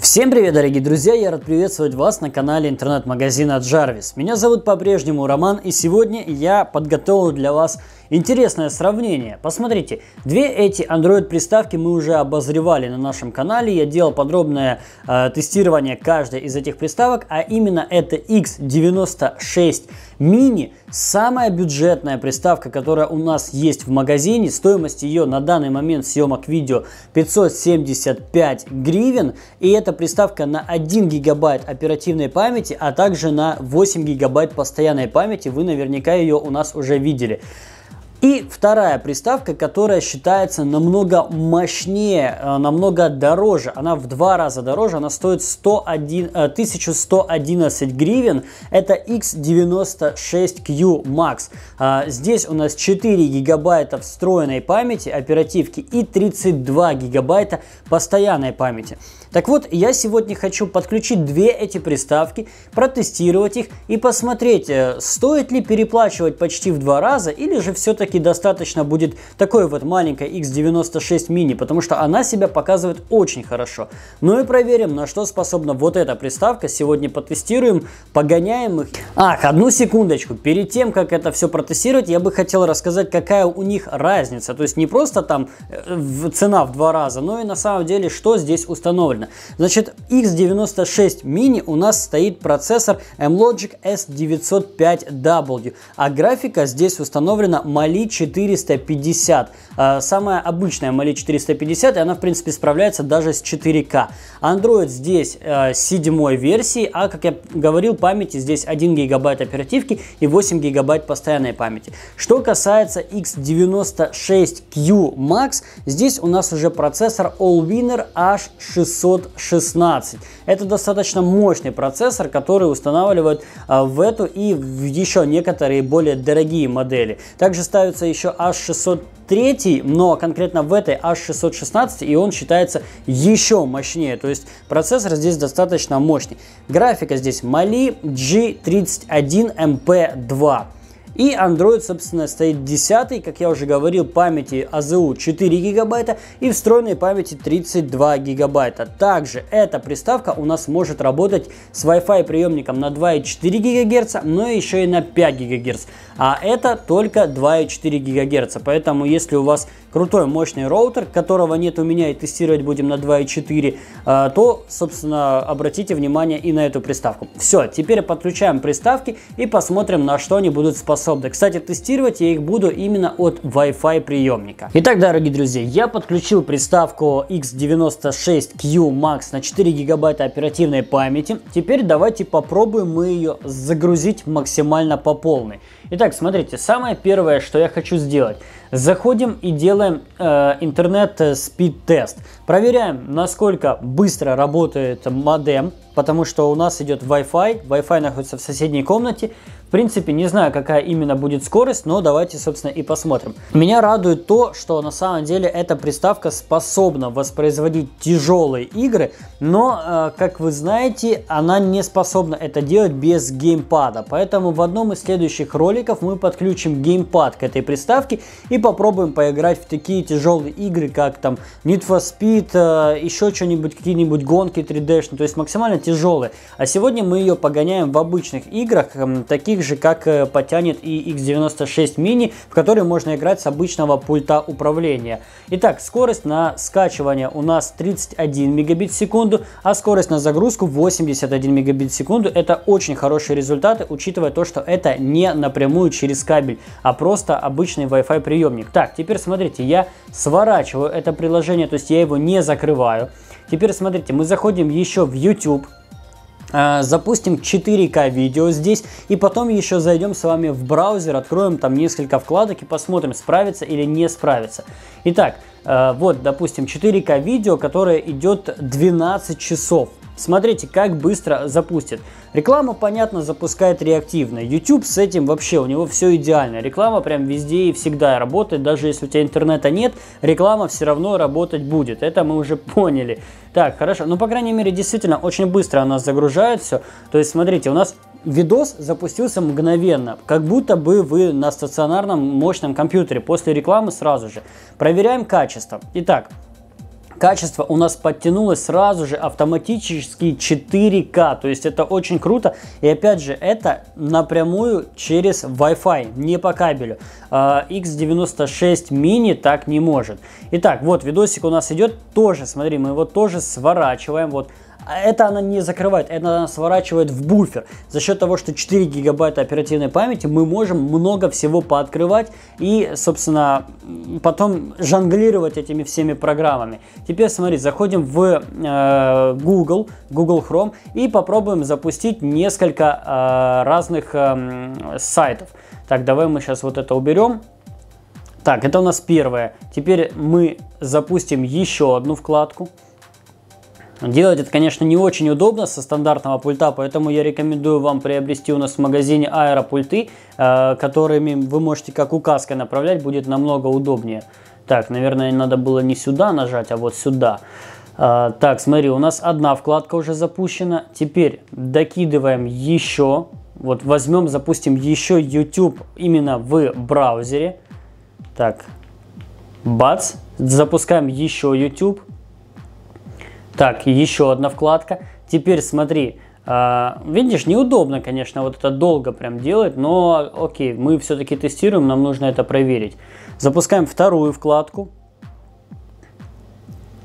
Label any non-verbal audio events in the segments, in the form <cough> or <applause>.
Всем привет, дорогие друзья! Я рад приветствовать вас на канале интернет-магазина Jarvis. Меня зовут по-прежнему Роман, и сегодня я подготовил для вас Интересное сравнение. Посмотрите, две эти Android приставки мы уже обозревали на нашем канале. Я делал подробное э, тестирование каждой из этих приставок, а именно это X96 Mini самая бюджетная приставка, которая у нас есть в магазине. Стоимость ее на данный момент съемок видео 575 гривен. И эта приставка на 1 гигабайт оперативной памяти, а также на 8 гигабайт постоянной памяти. Вы наверняка ее у нас уже видели. И вторая приставка, которая считается намного мощнее, э, намного дороже. Она в два раза дороже, она стоит 101, 1111 э, гривен. Это X96Q Max. А, здесь у нас 4 гигабайта встроенной памяти оперативки и 32 гигабайта постоянной памяти. Так вот, я сегодня хочу подключить две эти приставки, протестировать их и посмотреть, э, стоит ли переплачивать почти в два раза, или же все-таки достаточно будет такой вот маленькой X96 Mini, потому что она себя показывает очень хорошо. Ну и проверим, на что способна вот эта приставка. Сегодня потестируем, погоняем их. Ах, одну секундочку. Перед тем, как это все протестировать, я бы хотел рассказать, какая у них разница. То есть не просто там э, цена в два раза, но и на самом деле, что здесь установлено угодно. Значит, X96 Mini у нас стоит процессор MLogic S905W, а графика здесь установлена Mali 450. А, самая обычная Mali 450, и она, в принципе, справляется даже с 4К. Android здесь э, седьмой версии, а, как я говорил, памяти здесь 1 гигабайт оперативки и 8 гигабайт постоянной памяти. Что касается X96Q Max, здесь у нас уже процессор All-Winner H600 516. Это достаточно мощный процессор, который устанавливают а, в эту и в еще некоторые более дорогие модели. Также ставится еще H600 третий, но конкретно в этой H616, и он считается еще мощнее. То есть процессор здесь достаточно мощный. Графика здесь Mali G31MP2. И Android, собственно, стоит 10, как я уже говорил, памяти АЗУ 4 гигабайта и встроенной памяти 32 гигабайта. Также эта приставка у нас может работать с Wi-Fi приемником на 2,4 ГГц, но еще и на 5 ГГц. А это только 2,4 ГГц. Поэтому если у вас крутой, мощный роутер, которого нет у меня и тестировать будем на 2.4, а, то, собственно, обратите внимание и на эту приставку. Все, теперь подключаем приставки и посмотрим, на что они будут способны. Кстати, тестировать я их буду именно от Wi-Fi приемника. Итак, дорогие друзья, я подключил приставку X96Q Max на 4 гигабайта оперативной памяти. Теперь давайте попробуем мы ее загрузить максимально по полной. Итак, смотрите, самое первое, что я хочу сделать. Заходим и делаем э, интернет-спид-тест. Э, Проверяем, насколько быстро работает модем, потому что у нас идет Wi-Fi, Wi-Fi находится в соседней комнате, принципе, не знаю, какая именно будет скорость, но давайте, собственно, и посмотрим. Меня радует то, что на самом деле эта приставка способна воспроизводить тяжелые игры, но, э, как вы знаете, она не способна это делать без геймпада. Поэтому в одном из следующих роликов мы подключим геймпад к этой приставке и попробуем поиграть в такие тяжелые игры, как там Need for Speed, э, еще что-нибудь, какие-нибудь гонки 3D, то есть максимально тяжелые. А сегодня мы ее погоняем в обычных играх, таких же, как э, потянет и X96 mini, в который можно играть с обычного пульта управления. Итак, скорость на скачивание у нас 31 мегабит в секунду, а скорость на загрузку 81 мегабит в секунду. Это очень хорошие результаты, учитывая то, что это не напрямую через кабель, а просто обычный Wi-Fi приемник. Так, теперь смотрите, я сворачиваю это приложение, то есть я его не закрываю. Теперь смотрите, мы заходим еще в YouTube. А, запустим 4К видео здесь и потом еще зайдем с вами в браузер, откроем там несколько вкладок и посмотрим, справится или не справится. Итак, а, вот, допустим, 4К видео, которое идет 12 часов. Смотрите, как быстро запустит. Реклама, понятно, запускает реактивно. YouTube с этим вообще, у него все идеально. Реклама прям везде и всегда работает. Даже если у тебя интернета нет, реклама все равно работать будет. Это мы уже <laughs> поняли. Так, хорошо. Ну, по крайней мере, действительно, очень быстро она загружает все. То есть, смотрите, у нас видос запустился мгновенно, как будто бы вы на стационарном мощном компьютере после рекламы сразу же. Проверяем качество. Итак, качество у нас подтянулось сразу же автоматически 4К. То есть это очень круто. И опять же, это напрямую через Wi-Fi, не по кабелю. X96 а, mini так не может. Итак, вот видосик у нас идет тоже. Смотри, мы его тоже сворачиваем. Вот это она не закрывает, это она сворачивает в буфер. За счет того, что 4 гигабайта оперативной памяти, мы можем много всего пооткрывать и, собственно, потом жонглировать этими всеми программами. Теперь, смотри, заходим в э, Google, Google Chrome и попробуем запустить несколько э, разных э, сайтов. Так, давай мы сейчас вот это уберем. Так, это у нас первое. Теперь мы запустим еще одну вкладку. Делать это, конечно, не очень удобно со стандартного пульта, поэтому я рекомендую вам приобрести у нас в магазине аэропульты, э, которыми вы можете как указкой направлять, будет намного удобнее. Так, наверное, надо было не сюда нажать, а вот сюда. Э, так, смотри, у нас одна вкладка уже запущена. Теперь докидываем еще. Вот возьмем, запустим еще YouTube именно в браузере. Так, бац, запускаем еще YouTube. Так, еще одна вкладка. Теперь смотри, а, Видишь, неудобно, конечно, вот это долго прям делать, но окей, мы все-таки тестируем, нам нужно это проверить. Запускаем вторую вкладку.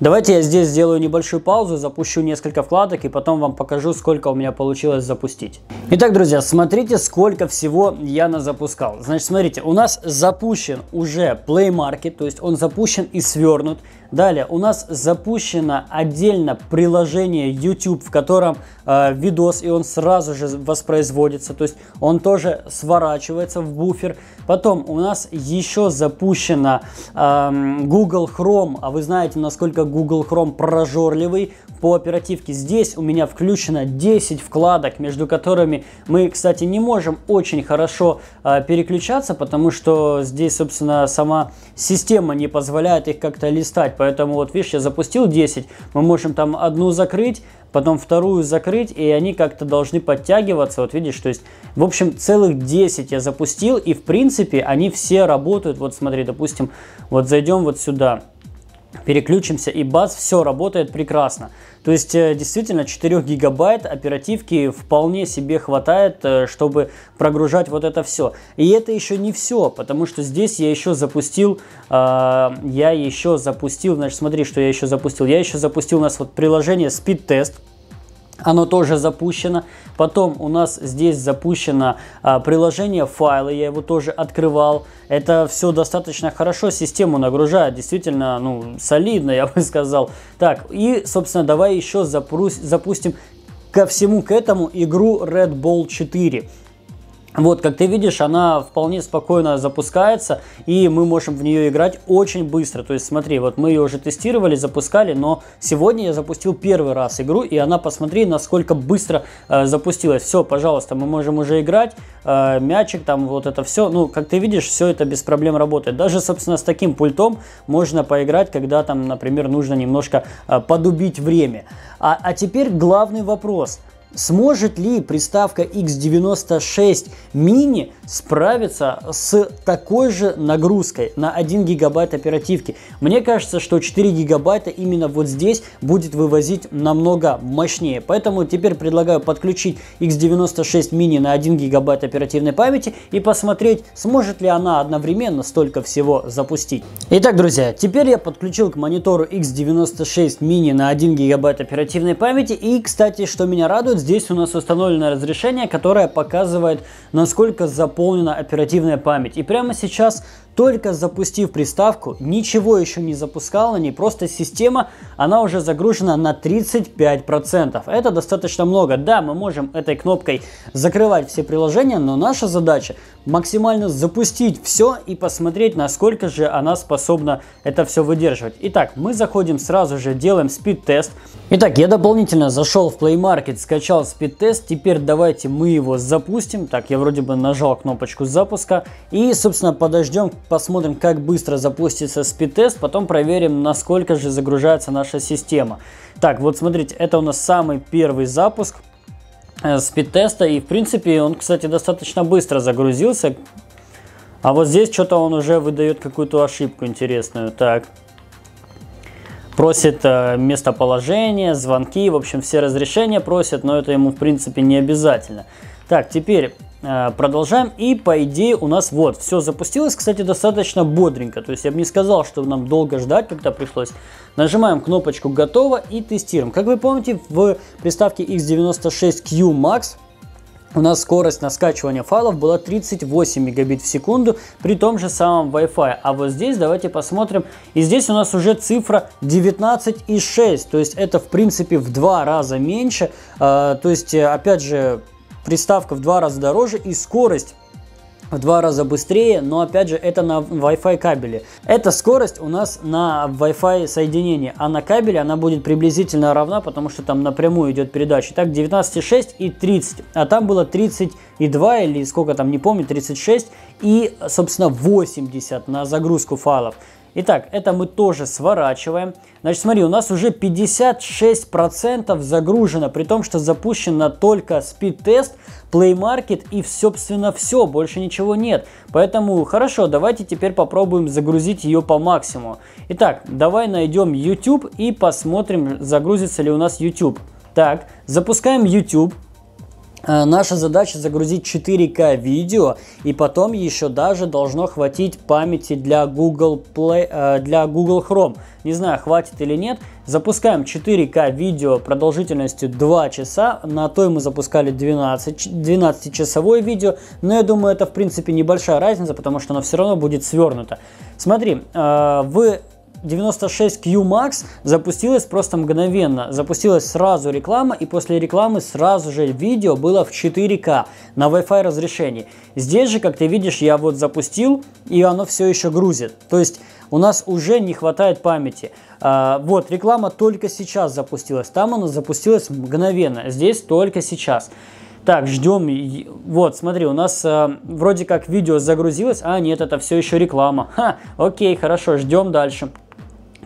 Давайте я здесь сделаю небольшую паузу, запущу несколько вкладок и потом вам покажу, сколько у меня получилось запустить. Итак, друзья, смотрите, сколько всего я назапускал. Значит, смотрите, у нас запущен уже Play Market, то есть он запущен и свернут. Далее у нас запущено отдельно приложение YouTube, в котором э, видос, и он сразу же воспроизводится, то есть он тоже сворачивается в буфер. Потом у нас еще запущено э, Google Chrome, а вы знаете, насколько Google Chrome прожорливый по оперативке. Здесь у меня включено 10 вкладок, между которыми мы, кстати, не можем очень хорошо э, переключаться, потому что здесь, собственно, сама система не позволяет их как-то листать. Поэтому вот, видишь, я запустил 10, мы можем там одну закрыть, потом вторую закрыть, и они как-то должны подтягиваться, вот видишь, то есть, в общем, целых 10 я запустил, и в принципе они все работают, вот смотри, допустим, вот зайдем вот сюда, переключимся, и баз все работает прекрасно. То есть, э, действительно, 4 гигабайт оперативки вполне себе хватает, э, чтобы прогружать вот это все. И это еще не все, потому что здесь я еще запустил, э, я еще запустил, значит, смотри, что я еще запустил. Я еще запустил у нас вот приложение Speed Test оно тоже запущено. Потом у нас здесь запущено а, приложение файлы. Я его тоже открывал. Это все достаточно хорошо. Систему нагружает. Действительно, ну, солидно, я бы сказал. Так, и, собственно, давай еще запустим ко всему к этому игру Red Ball 4. Вот, как ты видишь, она вполне спокойно запускается, и мы можем в нее играть очень быстро. То есть, смотри, вот мы ее уже тестировали, запускали, но сегодня я запустил первый раз игру, и она, посмотри, насколько быстро э, запустилась. Все, пожалуйста, мы можем уже играть, э, мячик там, вот это все. Ну, как ты видишь, все это без проблем работает. Даже, собственно, с таким пультом можно поиграть, когда там, например, нужно немножко э, подубить время. А, а теперь главный вопрос – Сможет ли приставка X96 mini справиться с такой же нагрузкой на 1 гигабайт оперативки? Мне кажется, что 4 гигабайта именно вот здесь будет вывозить намного мощнее. Поэтому теперь предлагаю подключить X96 mini на 1 гигабайт оперативной памяти и посмотреть, сможет ли она одновременно столько всего запустить. Итак, друзья, теперь я подключил к монитору X96 mini на 1 гигабайт оперативной памяти. И, кстати, что меня радует, здесь у нас установлено разрешение, которое показывает, насколько заполнена оперативная память. И прямо сейчас только запустив приставку, ничего еще не запускала, не просто система, она уже загружена на 35%. Это достаточно много. Да, мы можем этой кнопкой закрывать все приложения, но наша задача максимально запустить все и посмотреть, насколько же она способна это все выдерживать. Итак, мы заходим сразу же, делаем спид-тест. Итак, я дополнительно зашел в Play Market, скачал спид-тест. Теперь давайте мы его запустим. Так, я вроде бы нажал кнопочку запуска и, собственно, подождем, посмотрим, как быстро запустится спид-тест, потом проверим, насколько же загружается наша система. Так, вот смотрите, это у нас самый первый запуск э, спид-теста, и в принципе он, кстати, достаточно быстро загрузился. А вот здесь что-то он уже выдает какую-то ошибку интересную. Так, просит э, местоположение, звонки, в общем, все разрешения просит, но это ему, в принципе, не обязательно. Так, теперь Э, продолжаем. И по идее у нас вот, все запустилось, кстати, достаточно бодренько. То есть я бы не сказал, что нам долго ждать, когда пришлось. Нажимаем кнопочку «Готово» и тестируем. Как вы помните, в приставке X96Q Max у нас скорость на скачивание файлов была 38 мегабит в секунду при том же самом Wi-Fi. А вот здесь давайте посмотрим. И здесь у нас уже цифра 19,6. То есть это в принципе в два раза меньше. Э, то есть э, опять же Приставка в два раза дороже и скорость в два раза быстрее, но опять же это на Wi-Fi кабеле. Эта скорость у нас на Wi-Fi соединении, а на кабеле она будет приблизительно равна, потому что там напрямую идет передача. Так 19,6 и 30, а там было 32 или сколько там, не помню, 36 и, собственно, 80 на загрузку файлов. Итак, это мы тоже сворачиваем. Значит, смотри, у нас уже 56% загружено, при том, что запущено только спид-тест, Play Market и, собственно, все, больше ничего нет. Поэтому, хорошо, давайте теперь попробуем загрузить ее по максимуму. Итак, давай найдем YouTube и посмотрим, загрузится ли у нас YouTube. Так, запускаем YouTube. Э, наша задача загрузить 4К видео, и потом еще даже должно хватить памяти для Google, Play, э, для Google Chrome. Не знаю, хватит или нет. Запускаем 4К видео продолжительностью 2 часа. На той мы запускали 12, 12 часовое видео. Но я думаю, это в принципе небольшая разница, потому что оно все равно будет свернуто. Смотри, э, вы 96Q Max запустилась просто мгновенно. Запустилась сразу реклама, и после рекламы сразу же видео было в 4К на Wi-Fi разрешении. Здесь же, как ты видишь, я вот запустил, и оно все еще грузит. То есть у нас уже не хватает памяти. А, вот, реклама только сейчас запустилась. Там она запустилась мгновенно, здесь только сейчас. Так, ждем. Вот, смотри, у нас э, вроде как видео загрузилось. А, нет, это все еще реклама. Ха, окей, хорошо, ждем дальше.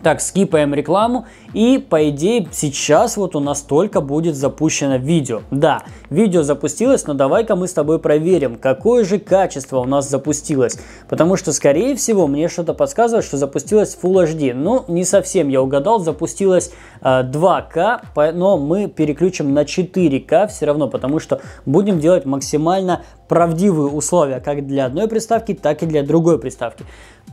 Так, скипаем рекламу. И, по идее, сейчас вот у нас только будет запущено видео. Да, видео запустилось, но давай-ка мы с тобой проверим, какое же качество у нас запустилось. Потому что, скорее всего, мне что-то подсказывает, что запустилось Full HD. Ну, не совсем я угадал, запустилось 2К, э, но мы переключим на 4К все равно, потому что будем делать максимально правдивые условия как для одной приставки, так и для другой приставки.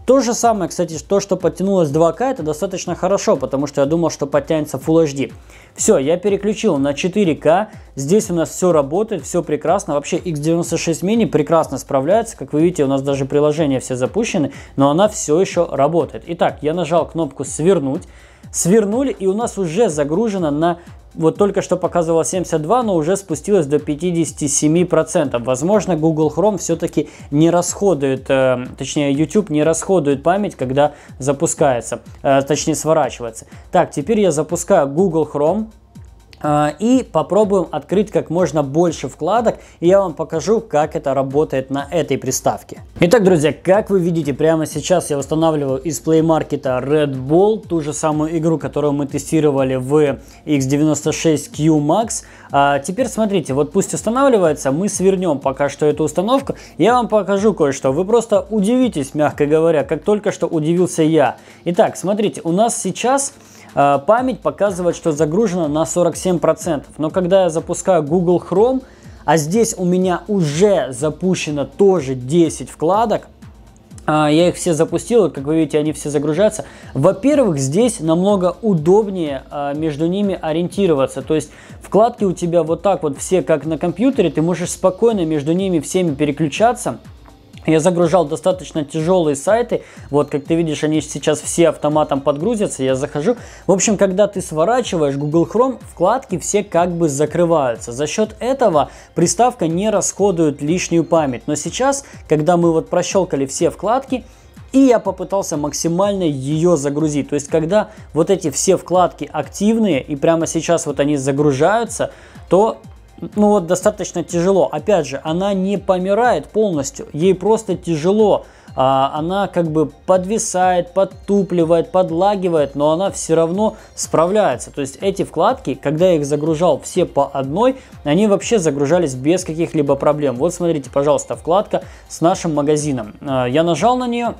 То же самое, кстати, то, что подтянулось 2К, это достаточно хорошо, потому что я думал, что подтянется Full HD. Все, я переключил на 4К, здесь у нас все работает, все прекрасно, вообще X96 Mini прекрасно справляется, как вы видите, у нас даже приложения все запущены, но она все еще работает. Итак, я нажал кнопку «Свернуть», Свернули, и у нас уже загружено на вот только что показывала 72, но уже спустилась до 57%. Возможно, Google Chrome все-таки не расходует, э, точнее, YouTube не расходует память, когда запускается, э, точнее, сворачивается. Так, теперь я запускаю Google Chrome. А, и попробуем открыть как можно больше вкладок, и я вам покажу, как это работает на этой приставке. Итак, друзья, как вы видите, прямо сейчас я устанавливаю из Play Market Red Ball, ту же самую игру, которую мы тестировали в X96Q Max. А теперь смотрите, вот пусть устанавливается, мы свернем пока что эту установку, я вам покажу кое-что, вы просто удивитесь, мягко говоря, как только что удивился я. Итак, смотрите, у нас сейчас... Сейчас Э, память показывает, что загружена на 47%. Но когда я запускаю Google Chrome, а здесь у меня уже запущено тоже 10 вкладок, э, я их все запустил, как вы видите, они все загружаются. Во-первых, здесь намного удобнее э, между ними ориентироваться. То есть вкладки у тебя вот так вот все, как на компьютере, ты можешь спокойно между ними всеми переключаться. Я загружал достаточно тяжелые сайты. Вот, как ты видишь, они сейчас все автоматом подгрузятся. Я захожу. В общем, когда ты сворачиваешь Google Chrome, вкладки все как бы закрываются. За счет этого приставка не расходует лишнюю память. Но сейчас, когда мы вот прощелкали все вкладки, и я попытался максимально ее загрузить. То есть, когда вот эти все вкладки активные, и прямо сейчас вот они загружаются, то ну вот достаточно тяжело. Опять же, она не помирает полностью, ей просто тяжело. А, она как бы подвисает, подтупливает, подлагивает, но она все равно справляется. То есть эти вкладки, когда я их загружал все по одной, они вообще загружались без каких-либо проблем. Вот смотрите, пожалуйста, вкладка с нашим магазином. А, я нажал на нее,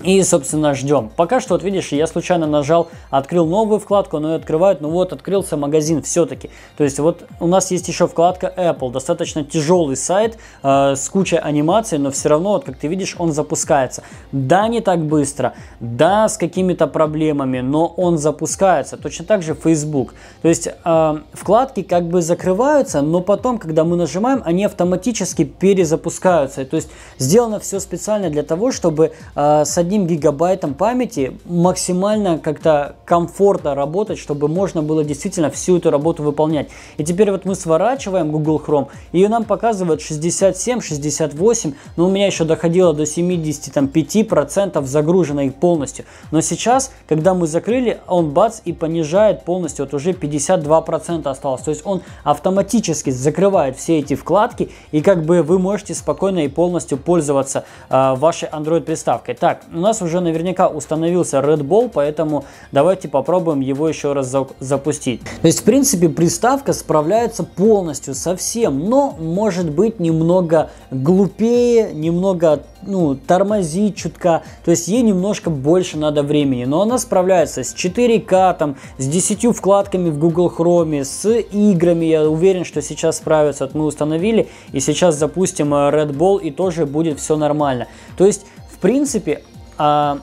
и, собственно, ждем. Пока что, вот видишь, я случайно нажал, открыл новую вкладку, но ее открывают. Ну вот, открылся магазин все-таки. То есть вот у нас есть еще вкладка Apple. Достаточно тяжелый сайт э, с кучей анимаций, но все равно, вот как ты видишь, он запускается. Да, не так быстро, да, с какими-то проблемами, но он запускается. Точно так же Facebook. То есть э, вкладки как бы закрываются, но потом, когда мы нажимаем, они автоматически перезапускаются. То есть сделано все специально для того, чтобы э, садиться одним гигабайтом памяти максимально как-то комфортно работать, чтобы можно было действительно всю эту работу выполнять. И теперь вот мы сворачиваем Google Chrome, и нам показывает 67, 68, но у меня еще доходило до 75% загруженной полностью. Но сейчас, когда мы закрыли, он бац и понижает полностью, вот уже 52% осталось. То есть он автоматически закрывает все эти вкладки, и как бы вы можете спокойно и полностью пользоваться э, вашей Android приставкой. Так, у нас уже наверняка установился Red Ball, поэтому давайте попробуем его еще раз за запустить. То есть, в принципе, приставка справляется полностью со всем, но может быть немного глупее, немного ну, тормозит чутка, то есть ей немножко больше надо времени, но она справляется с 4К, там, с 10 вкладками в Google Chrome, с играми, я уверен, что сейчас справится, вот мы установили, и сейчас запустим э, Red Ball, и тоже будет все нормально. То есть, в принципе, 500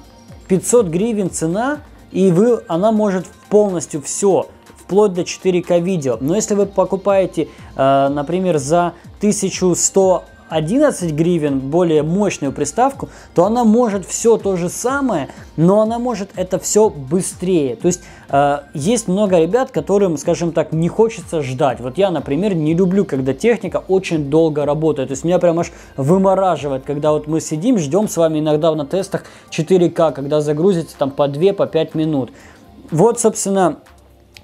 а, гривен цена, и вы, она может полностью все, вплоть до 4К видео. Но если вы покупаете, а, например, за 1100 11 гривен, более мощную приставку, то она может все то же самое, но она может это все быстрее. То есть э, есть много ребят, которым, скажем так, не хочется ждать. Вот я, например, не люблю, когда техника очень долго работает. То есть меня прям аж вымораживает, когда вот мы сидим, ждем с вами иногда на тестах 4К, когда загрузится там по 2-5 по минут. Вот, собственно,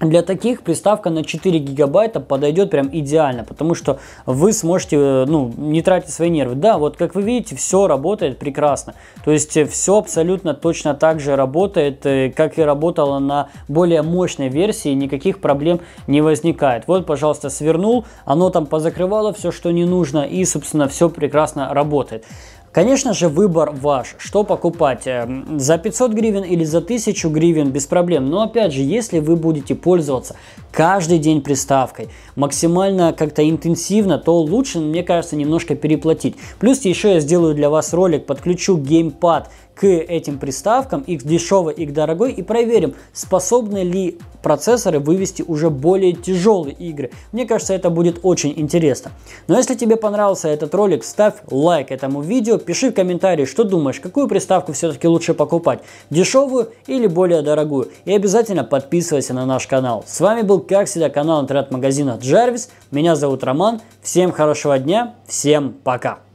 для таких приставка на 4 гигабайта подойдет прям идеально, потому что вы сможете, э, ну, не тратить свои нервы. Да, вот как вы видите, все работает прекрасно. То есть э, все абсолютно точно так же работает, э, как и работало на более мощной версии, никаких проблем не возникает. Вот, пожалуйста, свернул, оно там позакрывало все, что не нужно, и, собственно, все прекрасно работает. Конечно же, выбор ваш, что покупать, э, за 500 гривен или за 1000 гривен, без проблем. Но опять же, если вы будете пользоваться каждый день приставкой, максимально как-то интенсивно, то лучше, мне кажется, немножко переплатить. Плюс еще я сделаю для вас ролик, подключу геймпад к этим приставкам, их дешевой, их дорогой, и проверим, способны ли процессоры вывести уже более тяжелые игры. Мне кажется, это будет очень интересно. Но если тебе понравился этот ролик, ставь лайк этому видео, пиши в комментарии, что думаешь, какую приставку все-таки лучше покупать, дешевую или более дорогую. И обязательно подписывайся на наш канал. С вами был, как всегда, канал интернет-магазина Джарвис. Меня зовут Роман. Всем хорошего дня, всем пока.